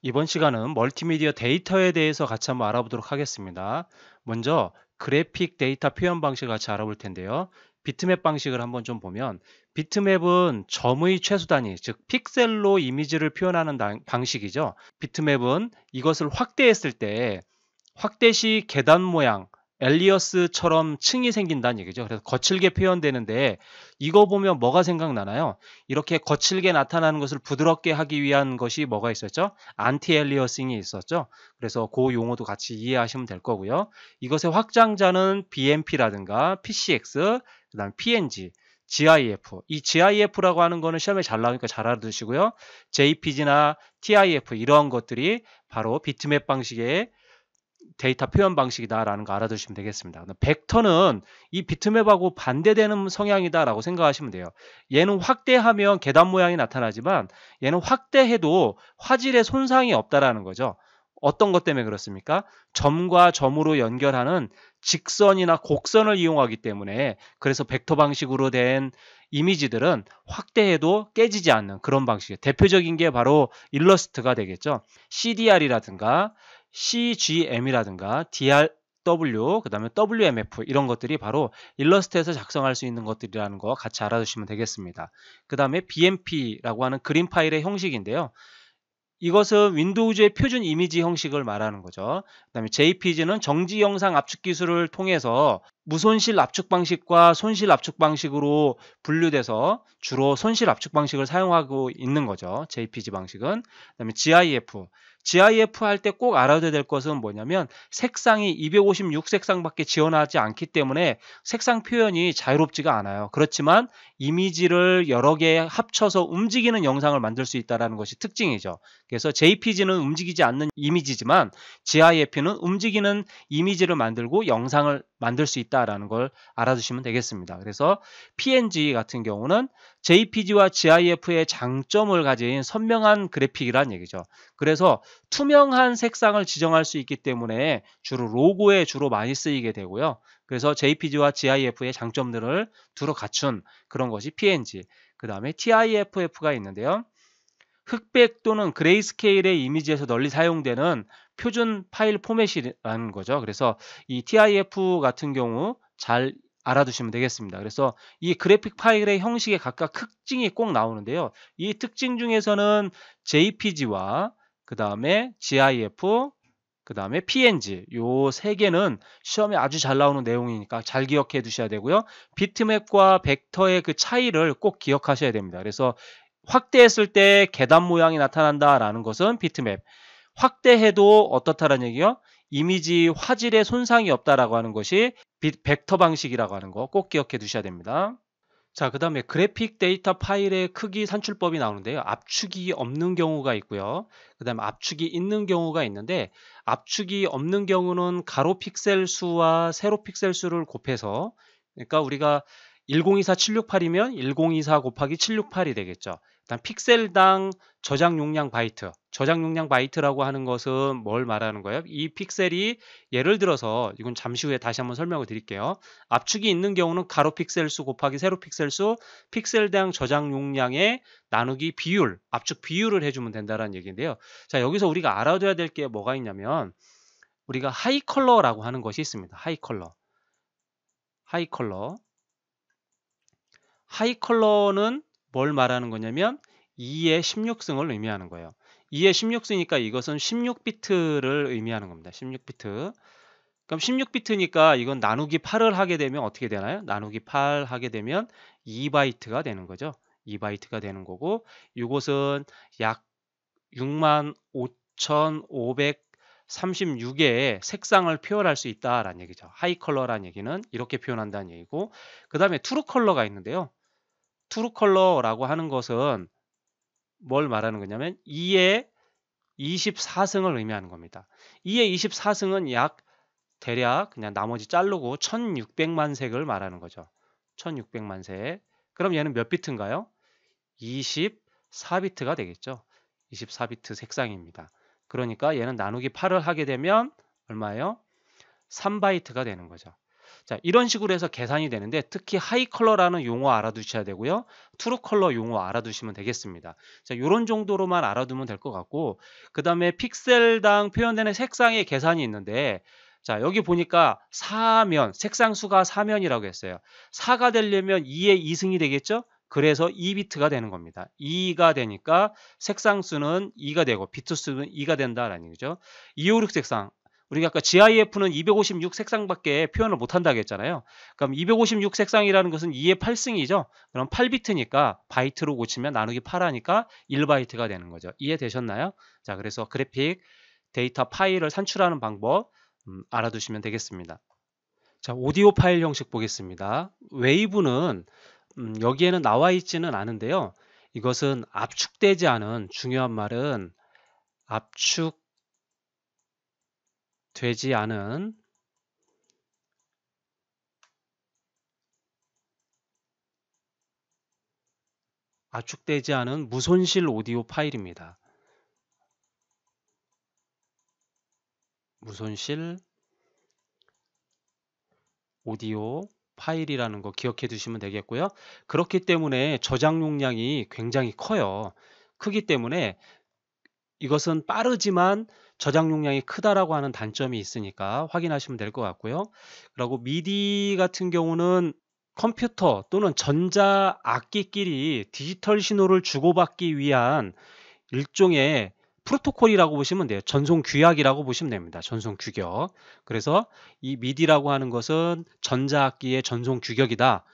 이번 시간은 멀티미디어 데이터에 대해서 같이 한번 알아보도록 하겠습니다. 먼저 그래픽 데이터 표현 방식을 같이 알아볼 텐데요. 비트맵 방식을 한번 좀 보면 비트맵은 점의 최소 단위, 즉 픽셀로 이미지를 표현하는 방식이죠. 비트맵은 이것을 확대했을 때 확대시 계단 모양, 엘리어스처럼 층이 생긴다는 얘기죠. 그래서 거칠게 표현되는데 이거 보면 뭐가 생각나나요? 이렇게 거칠게 나타나는 것을 부드럽게 하기 위한 것이 뭐가 있었죠? 안티 엘리어싱이 있었죠. 그래서 그 용어도 같이 이해하시면 될 거고요. 이것의 확장자는 BMP라든가 PCX, 그다음 PNG, GIF. 이 GIF라고 하는 거는 시험에 잘 나오니까 잘 알아두시고요. JPG나 TIF 이런 것들이 바로 비트맵 방식의 데이터 표현 방식이다라는 거 알아두시면 되겠습니다. 벡터는 이 비트맵하고 반대되는 성향이다라고 생각하시면 돼요. 얘는 확대하면 계단 모양이 나타나지만 얘는 확대해도 화질에 손상이 없다라는 거죠. 어떤 것 때문에 그렇습니까? 점과 점으로 연결하는 직선이나 곡선을 이용하기 때문에 그래서 벡터 방식으로 된 이미지들은 확대해도 깨지지 않는 그런 방식이에요. 대표적인 게 바로 일러스트가 되겠죠. CDR이라든가 CGM이라든가 DRW, 그 다음에 WMF 이런 것들이 바로 일러스트에서 작성할 수 있는 것들이라는 거 같이 알아두시면 되겠습니다. 그 다음에 BMP라고 하는 그림 파일의 형식인데요. 이것은 윈도우즈의 표준 이미지 형식을 말하는 거죠. 그 다음에 JPG는 정지 영상 압축 기술을 통해서 무손실 압축 방식과 손실 압축 방식으로 분류돼서 주로 손실 압축 방식을 사용하고 있는 거죠. JPG 방식은. 그다음에 GIF. GIF 할 때 꼭 알아둬야 될 것은 뭐냐면 색상이 256 색상밖에 지원하지 않기 때문에 색상 표현이 자유롭지가 않아요. 그렇지만 이미지를 여러 개 합쳐서 움직이는 영상을 만들 수 있다는 것이 특징이죠. 그래서 JPG는 움직이지 않는 이미지지만 GIF는 움직이는 이미지를 만들고 영상을 만들 수 있다라는 걸 알아두시면 되겠습니다. 그래서 PNG 같은 경우는 JPG와 GIF의 장점을 가진 선명한 그래픽이란 얘기죠. 그래서 투명한 색상을 지정할 수 있기 때문에 주로 로고에 주로 많이 쓰이게 되고요. 그래서 JPG와 GIF의 장점들을 두루 갖춘 그런 것이 PNG. 그 다음에 TIFF가 있는데요. 흑백 또는 그레이스케일의 이미지에서 널리 사용되는 표준 파일 포맷이라는 거죠. 그래서 이 TIF 같은 경우 잘 알아두시면 되겠습니다. 그래서 이 그래픽 파일의 형식에 각각 특징이 꼭 나오는데요. 이 특징 중에서는 JPG와 그 다음에 GIF, 그 다음에 PNG 요 세 개는 시험에 아주 잘 나오는 내용이니까 잘 기억해 두셔야 되고요. 비트맵과 벡터의 그 차이를 꼭 기억하셔야 됩니다. 그래서 확대했을 때 계단 모양이 나타난다라는 것은 비트맵. 확대해도 어떻다라는 얘기요? 이미지 화질에 손상이 없다라고 하는 것이 벡터 방식이라고 하는 거 꼭 기억해 두셔야 됩니다. 자, 그 다음에 그래픽 데이터 파일의 크기 산출법이 나오는데요. 압축이 없는 경우가 있고요. 그 다음에 압축이 있는 경우가 있는데 압축이 없는 경우는 가로 픽셀 수와 세로 픽셀 수를 곱해서 그러니까 우리가 1024768이면 1024 곱하기 768이 되겠죠. 일단 픽셀당 저장 용량 바이트 저장 용량 바이트라고 하는 것은 뭘 말하는 거예요? 이 픽셀이 예를 들어서 이건 잠시 후에 다시 한번 설명을 드릴게요. 압축이 있는 경우는 가로 픽셀 수 곱하기 세로 픽셀 수 픽셀당 저장 용량의 나누기 비율 압축 비율을 해주면 된다는 얘기인데요. 자 여기서 우리가 알아둬야 될 게 뭐가 있냐면 우리가 하이 컬러라고 하는 것이 있습니다. 하이 컬러 하이 컬러 하이 컬러는 뭘 말하는 거냐면 2의 16승을 의미하는 거예요. 2의 16승이니까 이것은 16비트를 의미하는 겁니다. 16비트. 그럼 16비트니까 이건 나누기 8을 하게 되면 어떻게 되나요? 나누기 8 하게 되면 2바이트가 되는 거죠. 2바이트가 되는 거고 이것은 약6 5 5 3 6의 색상을 표현할 수 있다라는 얘기죠. 하이 컬러라는 얘기는 이렇게 표현한다는 얘기고 그 다음에 트루 컬러가 있는데요. 트루 컬러라고 하는 것은 뭘 말하는 거냐면 2의 24승을 의미하는 겁니다. 2의 24승은 약 대략 그냥 나머지 자르고 1600만 색을 말하는 거죠. 1600만 색. 그럼 얘는 몇 비트인가요? 24비트가 되겠죠. 24비트 색상입니다. 그러니까 얘는 나누기 8을 하게 되면 얼마예요? 3바이트가 되는 거죠. 자, 이런 식으로 해서 계산이 되는데 특히 하이 컬러라는 용어 알아두셔야 되고요. 트루 컬러 용어 알아두시면 되겠습니다. 자, 요런 정도로만 알아두면 될 것 같고 그다음에 픽셀당 표현되는 색상의 계산이 있는데 자, 여기 보니까 4면, 색상 수가 4면이라고 했어요. 4가 되려면 2의 2승이 되겠죠? 그래서 2비트가 되는 겁니다. 2가 되니까 색상수는 2가 되고 비트수는 2가 된다라는 얘기죠. 256 색상 우리가 아까 GIF는 256 색상밖에 표현을 못한다고 했잖아요. 그럼 256 색상이라는 것은 2의 8승이죠. 그럼 8비트니까 바이트로 고치면 나누기 8하니까 1바이트가 되는 거죠. 이해되셨나요? 자, 그래서 그래픽 데이터 파일을 산출하는 방법 음, 알아두시면 되겠습니다. 자, 오디오 파일 형식 보겠습니다. 웨이브는 음, 여기에는 나와 있지는 않은데요. 이것은 압축되지 않은 중요한 말은 압축 되지 않은 압축되지 않은 무손실 오디오 파일입니다. 무손실 오디오 파일이라는 거 기억해 두시면 되겠고요. 그렇기 때문에 저장 용량이 굉장히 커요. 크기 때문에 이것은 빠르지만 저장 용량이 크다라고 하는 단점이 있으니까 확인하시면 될 것 같고요. 그리고 미디 같은 경우는 컴퓨터 또는 전자 악기끼리 디지털 신호를 주고받기 위한 일종의 프로토콜이라고 보시면 돼요. 전송 규약이라고 보시면 됩니다. 전송 규격. 그래서 이 미디라고 하는 것은 전자악기의 전송 규격이다.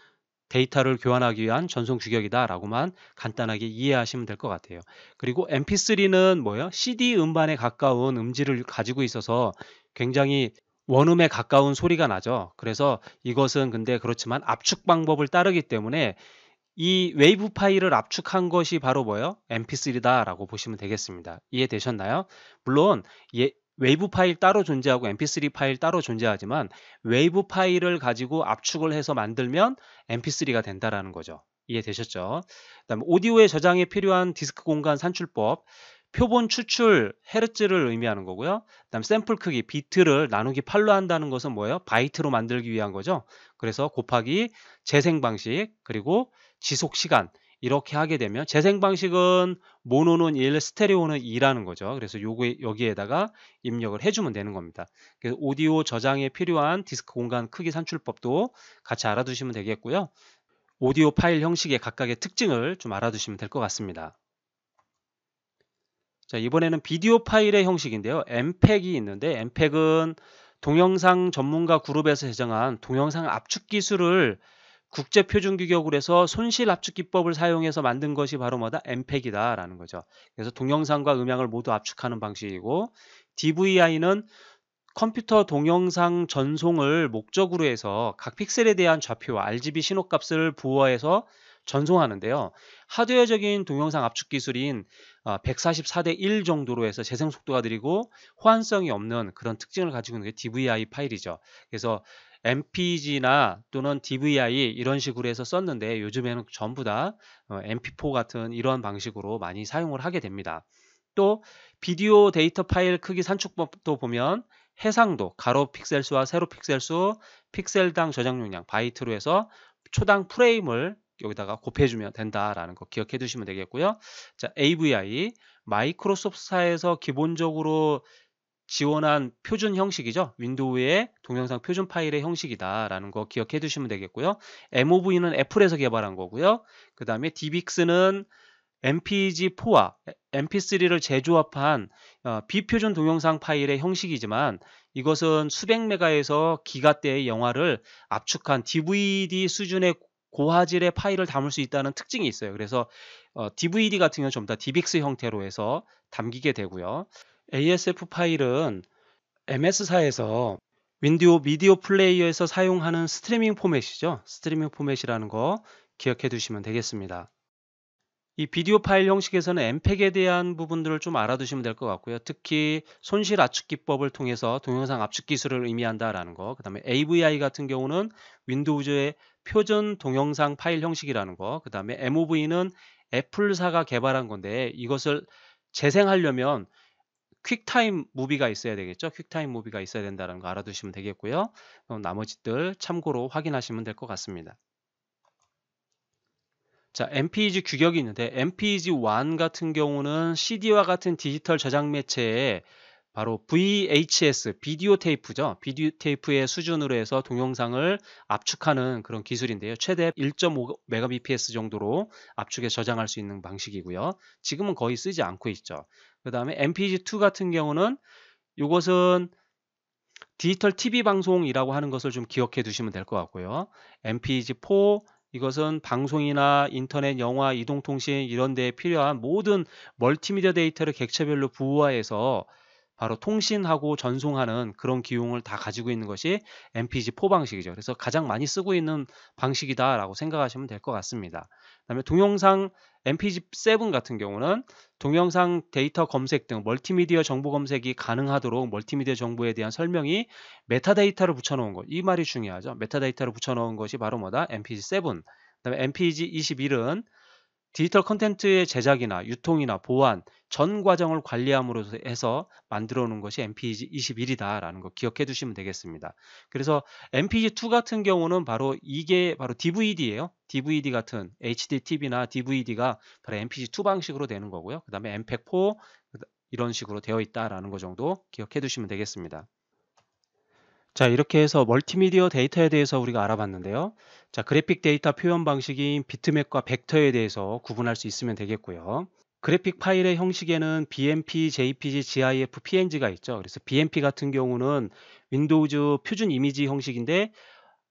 데이터를 교환하기 위한 전송 규격이다라고만 간단하게 이해하시면 될 것 같아요. 그리고 MP3는 뭐예요? CD 음반에 가까운 음질을 가지고 있어서 굉장히 원음에 가까운 소리가 나죠. 그래서 이것은 근데 그렇지만 압축 방법을 따르기 때문에 이 웨이브 파일을 압축한 것이 바로 뭐예요? mp3다라고 보시면 되겠습니다. 이해되셨나요? 물론 예, 웨이브 파일 따로 존재하고 mp3 파일 따로 존재하지만 웨이브 파일을 가지고 압축을 해서 만들면 mp3가 된다라는 거죠. 이해되셨죠? 그다음 오디오의 저장에 필요한 디스크 공간 산출법, 표본 추출 헤르츠를 의미하는 거고요. 그다음 샘플 크기 비트를 나누기 8로 한다는 것은 뭐예요? 바이트로 만들기 위한 거죠. 그래서 곱하기 재생 방식 그리고 지속 시간 이렇게 하게 되면 재생 방식은 모노는 1, 스테레오는 2라는 거죠. 그래서 요거 여기에다가 입력을 해주면 되는 겁니다. 그래서 오디오 저장에 필요한 디스크 공간 크기 산출법도 같이 알아두시면 되겠고요. 오디오 파일 형식의 각각의 특징을 좀 알아두시면 될 것 같습니다. 자 이번에는 비디오 파일의 형식인데요. MPEG이 있는데 MPEG은 동영상 전문가 그룹에서 제정한 동영상 압축 기술을 국제표준규격으로 해서 손실압축기법을 사용해서 만든 것이 바로 뭐다? MPEG이다라는 거죠. 그래서 동영상과 음향을 모두 압축하는 방식이고 DVI는 컴퓨터 동영상 전송을 목적으로 해서 각 픽셀에 대한 좌표와 RGB 신호값을 부여해서 전송하는데요. 하드웨어적인 동영상 압축 기술인 144대 어, 1 정도로 해서 재생 속도가 느리고 호환성이 없는 그런 특징을 가지고 있는 게 DVI 파일이죠. 그래서 MPG나 또는 DVI 이런 식으로 해서 썼는데 요즘에는 전부 다 어, MP4 같은 이런 방식으로 많이 사용을 하게 됩니다. 또 비디오 데이터 파일 크기 산축법도 보면 해상도, 가로 픽셀 수와 세로 픽셀 수, 픽셀당 저장 용량 바이트로 해서 초당 프레임을 여기다가 곱해주면 된다라는 거 기억해 두시면 되겠고요. 자, AVI, 마이크로소프트사에서 기본적으로 지원한 표준 형식이죠. 윈도우의 동영상 표준 파일의 형식이다라는 거 기억해 두시면 되겠고요. MOV는 애플에서 개발한 거고요. 그 다음에 DBX는 MPG4와 MP3를 재조합한 어, 비표준 동영상 파일의 형식이지만 이것은 수백 메가에서 기가대의 영화를 압축한 DVD 수준의 고화질의 파일을 담을 수 있다는 특징이 있어요. 그래서 DVD 어, 같은 경우는 좀더 DBX 형태로 해서 담기게 되고요. ASF 파일은 MS사에서 윈디오 미디어 플레이어에서 사용하는 스트리밍 포맷이죠. 스트리밍 포맷이라는 거 기억해 두시면 되겠습니다. 이 비디오 파일 형식에서는 m p e 팩에 대한 부분들을 좀 알아두시면 될 것 같고요. 특히 손실 압축 기법을 통해서 동영상 압축 기술을 의미한다라는 거, 그 다음에 AVI 같은 경우는 윈도우즈의 표준 동영상 파일 형식이라는 거, 그 다음에 MOV는 애플사가 개발한 건데 이것을 재생하려면 퀵타임 무비가 있어야 되겠죠. 퀵타임 무비가 있어야 된다는 거 알아두시면 되겠고요. 나머지들 참고로 확인하시면 될 것 같습니다. 자, MPEG 규격이 있는데 MPEG1 같은 경우는 CD와 같은 디지털 저장 매체에 바로 VHS 비디오 테이프죠. 비디오 테이프의 수준으로 해서 동영상을 압축하는 그런 기술인데요. 최대 1.5Mbps 정도로 압축에 저장할 수 있는 방식이고요. 지금은 거의 쓰지 않고 있죠. 그 다음에 MPG2 같은 경우는 이것은 디지털 TV 방송이라고 하는 것을 좀 기억해 두시면 될 것 같고요. MPG4 이것은 방송이나 인터넷, 영화, 이동통신 이런 데에 필요한 모든 멀티미디어 데이터를 객체별로 부화해서 바로 통신하고 전송하는 그런 기용을 다 가지고 있는 것이 MPG4 방식이죠. 그래서 가장 많이 쓰고 있는 방식이다라고 생각하시면 될 것 같습니다. 그다음에 동영상 MPG7 같은 경우는 동영상 데이터 검색 등 멀티미디어 정보 검색이 가능하도록 멀티미디어 정보에 대한 설명이 메타데이터를 붙여놓은 것. 이 말이 중요하죠. 메타데이터를 붙여놓은 것이 바로 뭐다? MPG7. 그다음에 MPG21은 디지털 컨텐츠의 제작이나 유통이나 보안 전 과정을 관리함으로 해서 만들어 놓은 것이 MPG21이다라는 거 기억해 두시면 되겠습니다. 그래서 MPG2 같은 경우는 바로 이게 바로 DVD예요. DVD 같은 HDTV나 DVD가 바로 MPG2 방식으로 되는 거고요. 그다음에 MPEG4 이런 식으로 되어 있다라는 거 정도 기억해 두시면 되겠습니다. 자, 이렇게 해서 멀티미디어 데이터에 대해서 우리가 알아봤는데요. 자, 그래픽 데이터 표현 방식인 비트맵과 벡터에 대해서 구분할 수 있으면 되겠고요. 그래픽 파일의 형식에는 BMP, JPG, GIF, PNG가 있죠. 그래서 BMP 같은 경우는 윈도우즈 표준 이미지 형식인데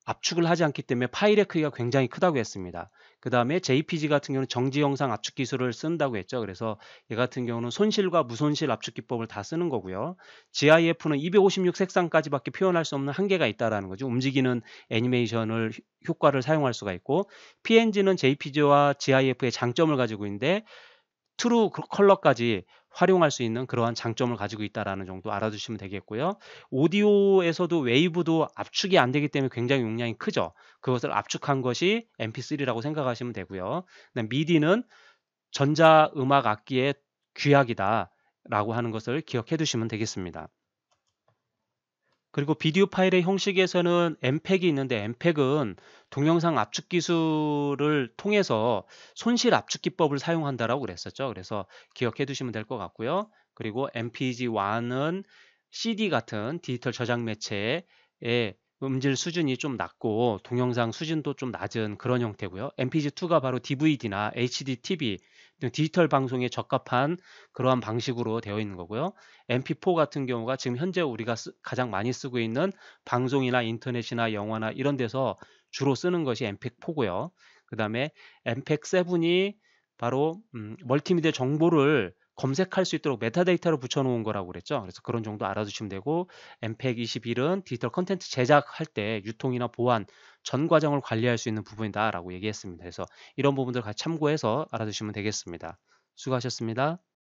압축을 하지 않기 때문에 파일의 크기가 굉장히 크다고 했습니다. 그 다음에 JPG 같은 경우는 정지 영상 압축 기술을 쓴다고 했죠. 그래서 얘 같은 경우는 손실과 무손실 압축 기법을 다 쓰는 거고요. GIF는 256 색상까지밖에 표현할 수 없는 한계가 있다라는 거죠. 움직이는 애니메이션을 효과를 사용할 수가 있고 PNG는 JPG와 GIF의 장점을 가지고 있는데 트루 컬러까지 활용할 수 있는 그러한 장점을 가지고 있다라는 정도 알아두시면 되겠고요. 오디오에서도 웨이브도 압축이 안 되기 때문에 굉장히 용량이 크죠. 그것을 압축한 것이 MP3라고 생각하시면 되고요. 미디는 전자 음악 악기의 귀약이다라고 하는 것을 기억해 두시면 되겠습니다. 그리고 비디오 파일의 형식에서는 MPEG이 있는데 MPEG은 동영상 압축 기술을 통해서 손실 압축 기법을 사용한다라고 그랬었죠. 그래서 기억해 두시면 될 것 같고요. 그리고 MPG1은 CD 같은 디지털 저장 매체에 음질 수준이 좀 낮고 동영상 수준도 좀 낮은 그런 형태고요. MPG2가 바로 DVD나 HDTV 등 디지털 방송에 적합한 그러한 방식으로 되어 있는 거고요. MP4 같은 경우가 지금 현재 우리가 쓰, 가장 많이 쓰고 있는 방송이나 인터넷이나 영화나 이런 데서 주로 쓰는 것이 m p 4고요그 다음에 m p 7이 바로 음, 멀티미디어 정보를 검색할 수 있도록 메타데이터로 붙여놓은 거라고 그랬죠. 그래서 그런 정도 알아두시면 되고 MPEG 21은 디지털 컨텐츠 제작할 때 유통이나 보안 전 과정을 관리할 수 있는 부분이다라고 얘기했습니다. 그래서 이런 부분들 같이 참고해서 알아두시면 되겠습니다. 수고하셨습니다.